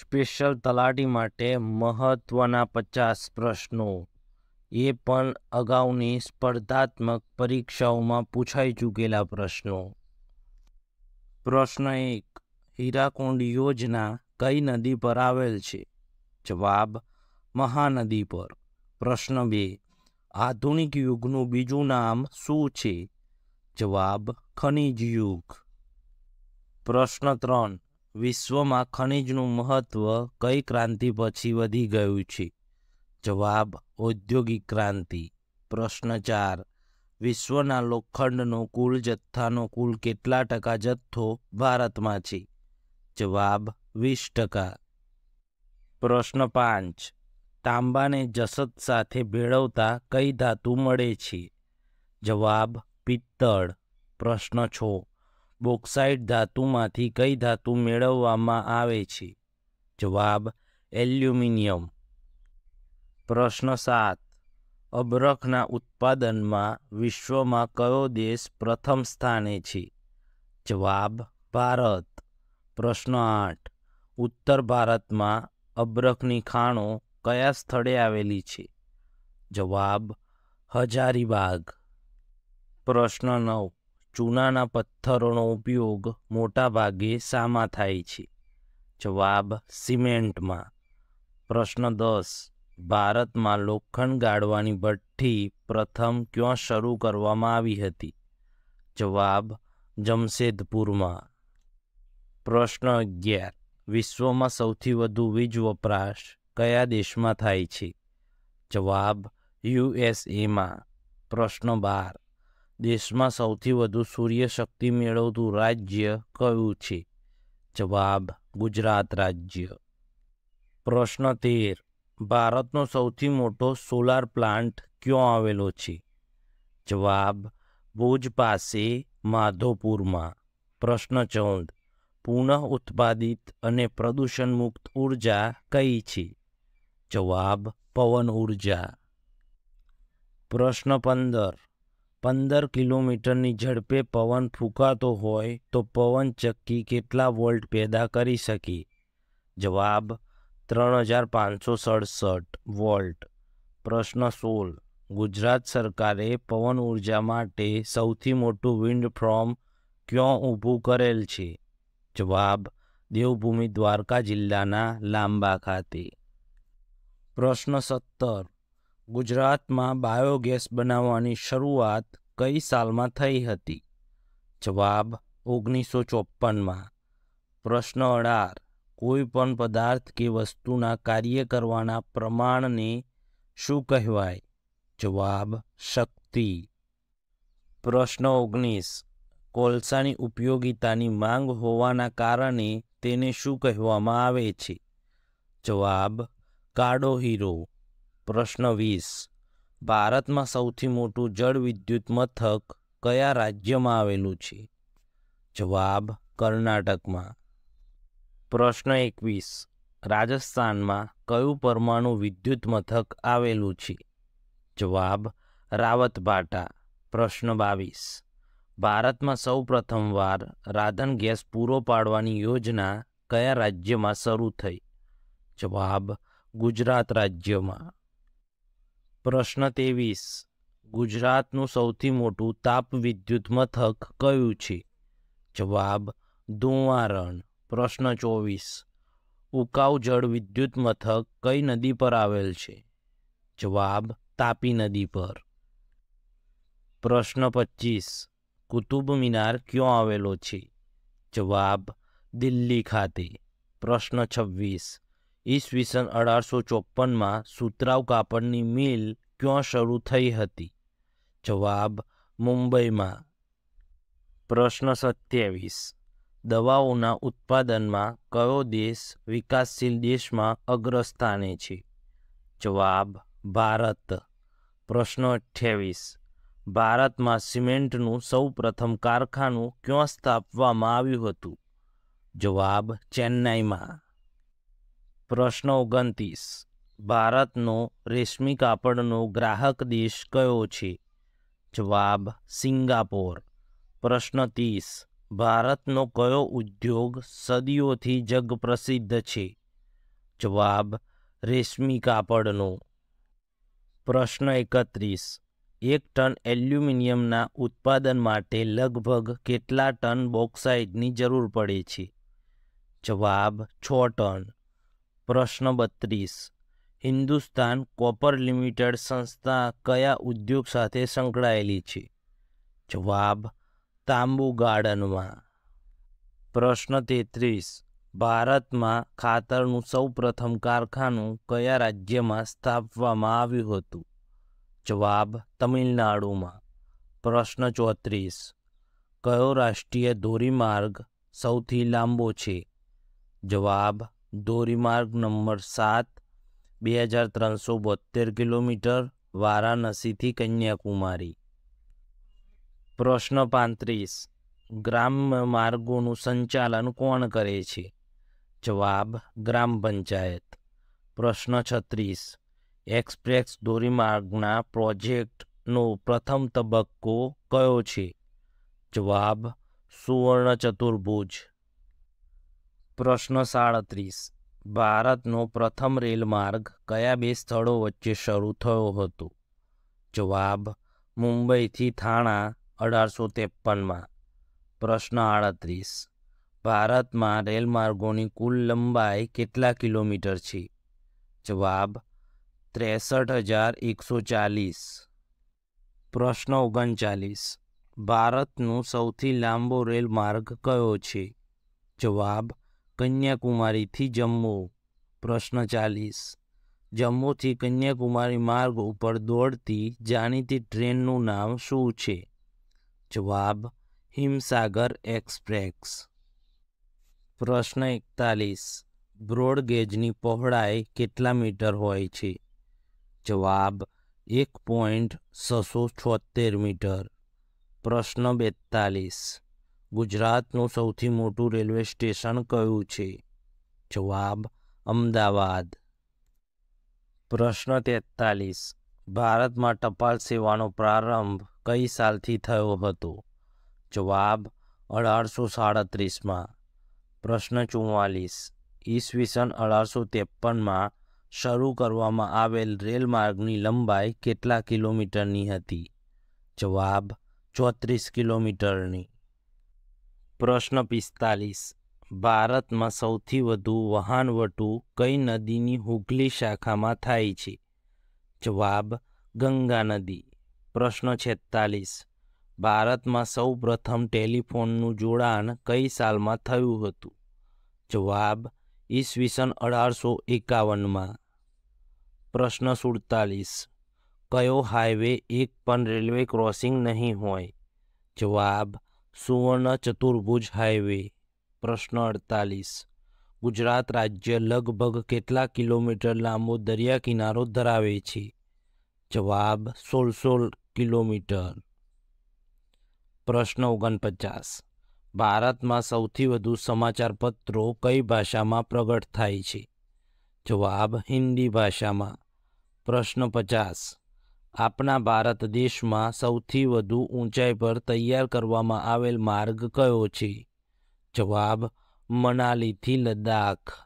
special તલાટી માટે મહત્ત્વના પચાસ પ્રશ્નો એ પણ અગાઉની સ્પર્ધાત્મક પરીક્ષાઓમાં પૂછાઈ ચૂકેલા પ્રશ્નો પ્રશ્ન એક હીરાકુંડ યોજના કઈ નદી પર આવેલ છે જવાબ મહાનદી પર પ્રશ્ન બે આધુનિક યુગનું બીજું નામ શું છે જવાબ ખનિજ યુગ પ્રશ્ન ત્રણ વિશ્વમાં ખનિજનું મહત્ત્વ કઈ ક્રાંતિ પછી વધી ગયું છે જવાબ ઔદ્યોગિક ક્રાંતિ પ્રશ્ન ચાર વિશ્વના લોખંડનો કુલ જથ્થાનો કુલ કેટલા ટકા જથ્થો ભારતમાં છે જવાબ વીસ ટકા પ્રશ્ન પાંચ તાંબાને જસત સાથે ભેળવતા કઈ ધાતુ મળે છે જવાબ પિત્તળ પ્રશ્ન છો બોક્સાઇટ ધાતુમાંથી કઈ ધાતુ મેળવવામાં આવે છે જવાબ એલ્યુમિનિયમ પ્રશ્ન સાત અબરખના ઉત્પાદનમાં વિશ્વમાં કયો દેશ પ્રથમ સ્થાને છે જવાબ ભારત પ્રશ્ન આઠ ઉત્તર ભારતમાં અબરખની ખાણો કયા સ્થળે આવેલી છે જવાબ હજારીબાગ પ્રશ્ન નવ ચૂનાના પથ્થરોનો ઉપયોગ મોટાભાગે શામાં થાય છે જવાબ સિમેન્ટમાં પ્રશ્ન દસ ભારતમાં લોખંડ ગાળવાની ભઠ્ઠી પ્રથમ ક્યાં શરૂ કરવામાં આવી હતી જવાબ જમશેદપુરમાં પ્રશ્ન અગિયાર વિશ્વમાં સૌથી વધુ વીજ વપરાશ કયા દેશમાં થાય છે જવાબ યુએસએમાં પ્રશ્ન બાર દેશમાં સૌથી વધુ સૂર્યશક્તિ મેળવતું રાજ્ય કયું છે જવાબ ગુજરાત રાજ્ય પ્રશ્ન તેર ભારતનો સૌથી મોટો સોલાર પ્લાન્ટ ક્યો આવેલો છે જવાબ ભુજ પાસે માધોપુરમાં પ્રશ્ન ચૌદ પુનઃ ઉત્પાદિત અને પ્રદૂષણ મુક્ત ઊર્જા કઈ છે જવાબ પવન ઊર્જા પ્રશ્ન પંદર પંદર કિલોમીટરની ઝડપે પવન ફૂંકાતો હોય તો પવન ચક્કી કેટલા વોલ્ટ પેદા કરી શકી જવાબ ત્રણ હજાર પાંચસો સડસઠ વોલ્ટ પ્રશ્ન સોળ ગુજરાત સરકારે પવન ઊર્જા માટે સૌથી મોટું વિન્ડ ફ્રોમ ક્યાં ઊભું કરેલ છે જવાબ દેવભૂમિ દ્વારકા જિલ્લાના લાંબા ખાતે પ્રશ્ન સત્તર ગુજરાતમાં બાયોગેસ બનાવવાની શરૂઆત કઈ સાલમાં થઈ હતી જવાબ ઓગણીસો ચોપ્પનમાં પ્રશ્ન અઢાર કોઈપણ પદાર્થ કે વસ્તુના કાર્ય કરવાના પ્રમાણને શું કહેવાય જવાબ શક્તિ પ્રશ્ન ઓગણીસ કોલસાની ઉપયોગિતાની માંગ હોવાના કારણે તેને શું કહેવામાં આવે છે જવાબ કાળો હીરો પ્રશ્ન વીસ ભારતમાં સૌથી મોટું જળ વિદ્યુત મથક કયા રાજ્યમાં આવેલું છે જવાબ કર્ણાટકમાં પ્રશ્ન એકવીસ રાજસ્થાનમાં કયું પરમાણુ વિદ્યુત મથક આવેલું છે જવાબ રાવતભાટા પ્રશ્ન બાવીસ ભારતમાં સૌ પ્રથમવાર રાધન ગેસ પૂરો પાડવાની યોજના કયા રાજ્યમાં શરૂ થઈ જવાબ ગુજરાત રાજ્યમાં પ્રશ્ન ત્રેવીસ ગુજરાતનું સૌથી મોટું તાપ વિદ્યુત મથક કયું છે જવાબ ધુવારણ પ્રશ્ન ચોવીસ ઉકાઉ જળ વિદ્યુત મથક કઈ નદી પર આવેલ છે જવાબ તાપી નદી પર પ્રશ્ન પચીસ કુતુબ મિનાર ક્યો આવેલો છે જવાબ દિલ્હી ખાતે પ્રશ્ન છવ્વીસ ઈસવીસન અઢારસો ચોપનમાં સુતરાવ કાપડની મિલ ક્યાં શરૂ થઈ હતી જવાબ મુંબઈમાં પ્રશ્ન સત્યાવીસ દવાઓના ઉત્પાદનમાં કયો દેશ વિકાસશીલ દેશમાં અગ્રસ્થાને છે જવાબ ભારત પ્રશ્ન અઠ્યાવીસ ભારતમાં સિમેન્ટનું સૌપ્રથમ કારખાનું ક્યાં સ્થાપવામાં આવ્યું હતું જવાબ ચેન્નાઈમાં પ્રશ્ન ઓગણત્રીસ ભારતનો રેશમી કાપડનો ગ્રાહક દેશ કયો છે જવાબ સિંગાપોર પ્રશ્ન ત્રીસ ભારતનો કયો ઉદ્યોગ સદીઓથી જગપ્રસિદ્ધ છે જવાબ રેશમી કાપડનો પ્રશ્ન એકત્રીસ એક ટન એલ્યુમિનિયમના ઉત્પાદન માટે લગભગ કેટલા ટન બોક્સાઇટની જરૂર પડે છે જવાબ છ ટન પ્રશ્ન બત્રીસ હિન્દુસ્તાન કોપર લિમિટેડ સંસ્થા કયા ઉદ્યોગ સાથે સંકળાયેલી છે જવાબ તાંબુ ગાર્ડનમાં પ્રશ્ન તેત્રીસ ભારતમાં ખાતરનું સૌપ્રથમ કારખાનું કયા રાજ્યમાં સ્થાપવામાં આવ્યું હતું જવાબ તમિલનાડુમાં પ્રશ્ન ચોત્રીસ કયો રાષ્ટ્રીય ધોરીમાર્ગ સૌથી લાંબો છે જવાબ ધોરીમાર્ગ નંબર સાત બે હજાર ત્રણસો બોતેર કિલોમીટર વારાણસીથી કન્યાકુમારી પ્રશ્ન પાંત્રીસ ગ્રામ માર્ગોનું સંચાલન કોણ કરે છે જવાબ ગ્રામ પંચાયત પ્રશ્ન છત્રીસ એક્સપ્રેસ ધોરીમાર્ગના પ્રોજેક્ટનો પ્રથમ તબક્કો કયો છે જવાબ સુવર્ણ ચતુર્ભુજ પ્રશ્ન સાડત્રીસ ભારતનો પ્રથમ રેલમાર્ગ કયા બે સ્થળો વચ્ચે શરૂ થયો હતો જવાબ મુંબઈથી થાણા અઢારસો ત્રેપનમાં પ્રશ્ન આડત્રીસ ભારતમાં રેલમાર્ગોની કુલ લંબાઈ કેટલા કિલોમીટર છે જવાબ ત્રેસઠ હજાર એકસો ચાલીસ પ્રશ્ન ઓગણચાલીસ ભારતનો સૌથી લાંબો રેલમાર્ગ કયો છે જવાબ કન્યાકુમારીથી જમ્મુ પ્રશ્ન ચાલીસ જમ્મુથી કન્યાકુમારી માર્ગ ઉપર દોડતી જાણીતી ટ્રેનનું નામ શું છે જવાબ હિમસાગર એક્સપ્રેસ પ્રશ્ન એકતાલીસ બ્રોડગેજની પહોળાઈ કેટલા મીટર હોય છે જવાબ એક પોઈન્ટ છસો છોતેર મીટર પ્રશ્ન બેતાલીસ ગુજરાતનું સૌથી મોટું રેલવે સ્ટેશન કયું છે જવાબ અમદાવાદ પ્રશ્ન તેતાલીસ ભારતમાં ટપાલ સેવાનો પ્રારંભ કઈ સાલથી થયો હતો જવાબ અઢારસો સાડત્રીસમાં પ્રશ્ન ચુમ્માલીસ ઈસવીસન અઢારસો ત્રેપનમાં શરૂ કરવામાં આવેલ રેલમાર્ગની લંબાઈ કેટલા કિલોમીટરની હતી જવાબ ચોત્રીસ કિલોમીટરની પ્રશ્ન પિસ્તાલીસ ભારતમાં સૌથી વધુ વહાણવટુ કઈ નદીની હુગલી શાખામાં થાય છે જવાબ ગંગા નદી પ્રશ્ન છેતાલીસ ભારતમાં સૌ પ્રથમ ટેલિફોનનું જોડાણ કઈ સાલમાં થયું હતું જવાબ ઈસવીસન અઢારસો એકાવનમાં પ્રશ્ન સુડતાલીસ કયો હાઈવે એક પણ રેલવે ક્રોસિંગ નહીં હોય જવાબ સુવર્ણ ચતુર્ભુજ હાઈવે પ્રશ્ન અડતાલીસ ગુજરાત રાજ્ય લગભગ કેટલા કિલોમીટર લાંબો દરિયા કિનારો ધરાવે છે જવાબ સોળસો કિલોમીટર પ્રશ્ન ઓગણપચાસ ભારતમાં સૌથી વધુ સમાચારપત્રો કઈ ભાષામાં પ્રગટ થાય છે જવાબ હિન્દી ભાષામાં પ્રશ્ન પચાસ આપણા ભારત દેશમાં સૌથી વધુ ઊંચાઈ પર તૈયાર કરવામાં આવેલ માર્ગ કયો છે જવાબ મનાલીથી લદ્દાખ